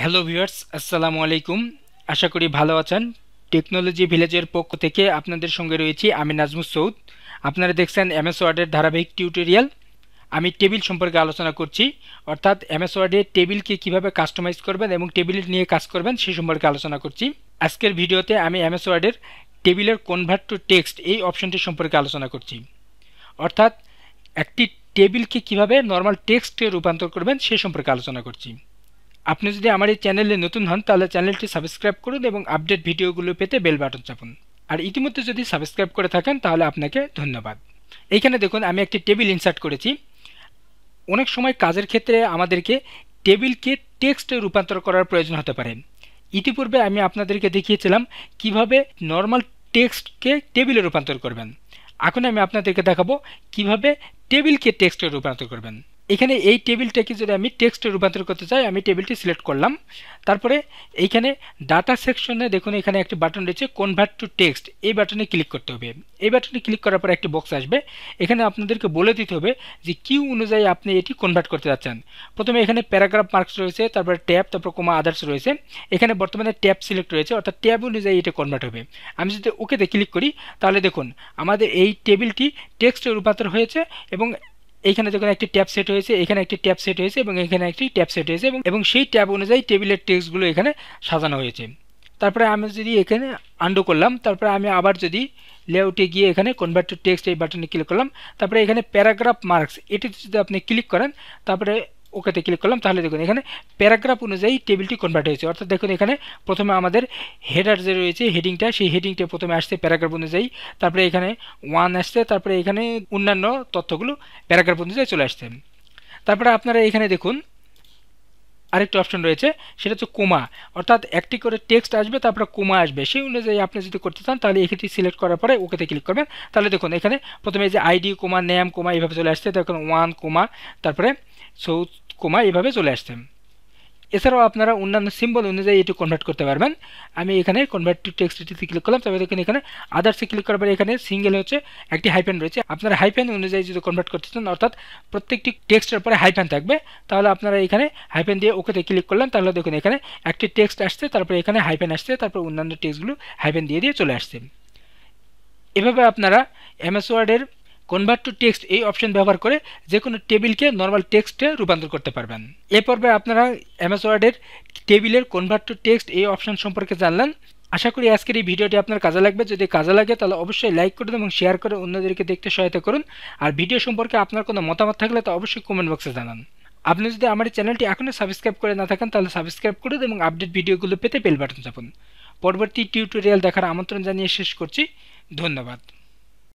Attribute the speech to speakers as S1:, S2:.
S1: hello viewers আসসালামু আলাইকুম আশা করি ভালো আছেন টেকনোলজি ভিলেজের পক্ষ থেকে আপনাদের সঙ্গে রয়েছি আমি নাজমুস সৌদ আপনারা দেখছেন এমএস ওয়ার্ডের ধারাবাহিক টিউটোরিয়াল আমি টেবিল সম্পর্কে আলোচনা করছি অর্থাৎ এমএস ওয়ার্ডে টেবিলকে কিভাবে কাস্টমাইজ করবেন এবং টেবিল নিয়ে কাজ করবেন সে সম্পর্কে আলোচনা করছি আজকের ভিডিওতে আমি এমএস ওয়ার্ডের টেবিলের কনভার্ট টু টেক্সট এই অপশনটি সম্পর্কে আলোচনা করছি অর্থাৎ একটি টেবিলকে কিভাবে নর্মাল টেক্সটে রূপান্তর করবেন সে সম্পর্কে আলোচনা করছি আপনি যদি আমার এই চ্যানেলে নতুন হন তাহলে চ্যানেলটি সাবস্ক্রাইব করুন এবং আপডেট ভিডিওগুলো পেতে বেল বাটন চাপুন আর ইতিমধ্যে যদি সাবস্ক্রাইব করে থাকেন তাহলে আপনাকে ধন্যবাদ এইখানে দেখুন আমি একটি টেবিল ইনসার্ট করেছি অনেক সময় কাজের ক্ষেত্রে আমাদেরকে টেবিলকে টেক্সটে রূপান্তর করার প্রয়োজন হতে পারে ইতিপূর্বে আমি আপনাদেরকে দেখিয়েছিলাম কিভাবে নর্মাল টেক্সটকে টেবিলে রূপান্তর করবেন এখন আমি আপনাদেরকে দেখাবো কিভাবে টেবিলকে টেক্সটে রূপান্তর করবেন এখানে এই টেবিলটাকে যদি আমি টেক্সটে রূপান্তর করতে চাই আমি টেবিলটি সিলেক্ট করলাম তারপরে এইখানে ডাটা সেকশনে দেখুন এখানে একটি বাটন রয়েছে কনভার্ট টু টেক্সট এই বাটনে ক্লিক করতে হবে এই বাটনে ক্লিক করার পর একটি বক্স আসবে এখানে আপনাদেরকে বলে দিতে হবে যে কিউ অনুযায়ী আপনি এটি কনভার্ট করতে যাচ্ছেন প্রথমে এখানে প্যারাগ্রাফ মার্কস রয়েছে তারপরে ট্যাব তারপর কোমা আদার্স রয়েছে এখানে বর্তমানে ট্যাব সিলেক্ট রয়েছে অর্থাৎ ট্যাব অনুযায়ী এটা কনভার্ট হবে আমি যদি ওকেতে ক্লিক করি তাহলে দেখুন আমাদের এই টেবিলটি টেক্সটে রূপান্তর হয়েছে এবং এখানে যখন একটি ট্যাব সেট হয়েছে এখানে একটি ট্যাব সেট হয়েছে এবং এখানে একটি ট্যাব সেট হয়েছে এবং সেই ট্যাব অনুযায়ী টেবিলের টেক্সটগুলো এখানে সাজানো হয়েছে তারপরে আমি যদি এখানে আন্ডো করলাম তারপরে আমি আবার যদি লেআউটে গিয়ে এখানে কনভার্ট টু টেক্সট এই বাটনে ক্লিক করলাম তারপরে এখানে প্যারাগ্রাফ মার্কস এটিতে যদি আপনি ক্লিক করেন তারপরে ওকেতে ক্লিক করলাম তাহলে দেখুন এখানে প্যারাগ্রাফ অনুযায়ী টেবিলটি কনভার্ট হয়েছে অর্থাৎ দেখুন এখানে প্রথমে আমাদের হেডার যে রয়েছে হেডিংটা সেই হেডিংটা প্রথমে আসছে প্যারাগ্রাফ অনুযায়ী তারপরে এখানে ওয়ান আসছে তারপরে এখানে অন্যান্য তথ্যগুলো প্যারাগ্রাফ অনুযায়ী চলে আসছে তারপরে আপনারা এখানে দেখুন আরেকটি অপশন রয়েছে সেটা হচ্ছে কোমা অর্থাৎ একটি করে টেক্সট আসবে তারপরে কোমা আসবে সেই অনুযায়ী আপনি যদি করতে চান তাহলে এখানে সিলেক্ট করার পরে ওকেতে ক্লিক করবেন তাহলে দেখুন এখানে প্রথমে যে আইডি কোমা নেম কোমা এইভাবে চলে আসছে তখন ওয়ান কোমা তারপরে সো কোমা এভাবে চলে আসছে এছাড়াও আপনারা অন্যান্য সিম্বল অনুযায়ী এটি কনভার্ট করতে পারবেন আমি এখানে কনভার্ট টু টেক্সট ক্লিক করলাম তবে দেখুন এখানে আদার্সে ক্লিক করার পরে এখানে সিঙ্গেল হচ্ছে একটি হাইপেন রয়েছে আপনারা হাইপেন অনুযায়ী যদি কনভার্ট করতে চান অর্থাৎ প্রত্যেকটি টেক্সটের পরে হাইফেন থাকবে তাহলে আপনারা এখানে হাইপেন দিয়ে ওকেতে ক্লিক করলাম তাহলে দেখুন এখানে একটি টেক্সট আসছে তারপরে এখানে হাইপেন আসছে তারপর অন্যান্য টেক্সটগুলো হাইফেন দিয়ে দিয়ে চলে আসছে এভাবে আপনারা এমএস ওয়ার্ডের কনভার্ট টু টেক্সট এই অপশন ব্যবহার করে যে কোনো টেবিলকে নর্মাল টেক্সটে রূপান্তর করতে পারবেন এ পর্বে আপনারা অ্যামাজ ওয়ার্ডের টেবিলের কনভার্ট টু টেক্সট এই অপশন সম্পর্কে জানলেন আশা করি আজকের এই ভিডিওটি আপনার কাজে লাগবে যদি কাজে লাগে তাহলে অবশ্যই লাইক করুন এবং শেয়ার করে অন্যদেরকে দেখতে সহায়তা করুন আর ভিডিও সম্পর্কে আপনার কোনো মতামত থাকলে তা অবশ্যই কমেন্ট বক্সে জানান আপনি যদি আমার এই চ্যানেলটি এখনও সাবস্ক্রাইব করে না থাকেন তাহলে সাবস্ক্রাইব করুন এবং আপডেট ভিডিওগুলো পেতে বেল বাটন চাপুন পরবর্তী টিউটোরিয়াল দেখার আমন্ত্রণ জানিয়ে শেষ করছি ধন্যবাদ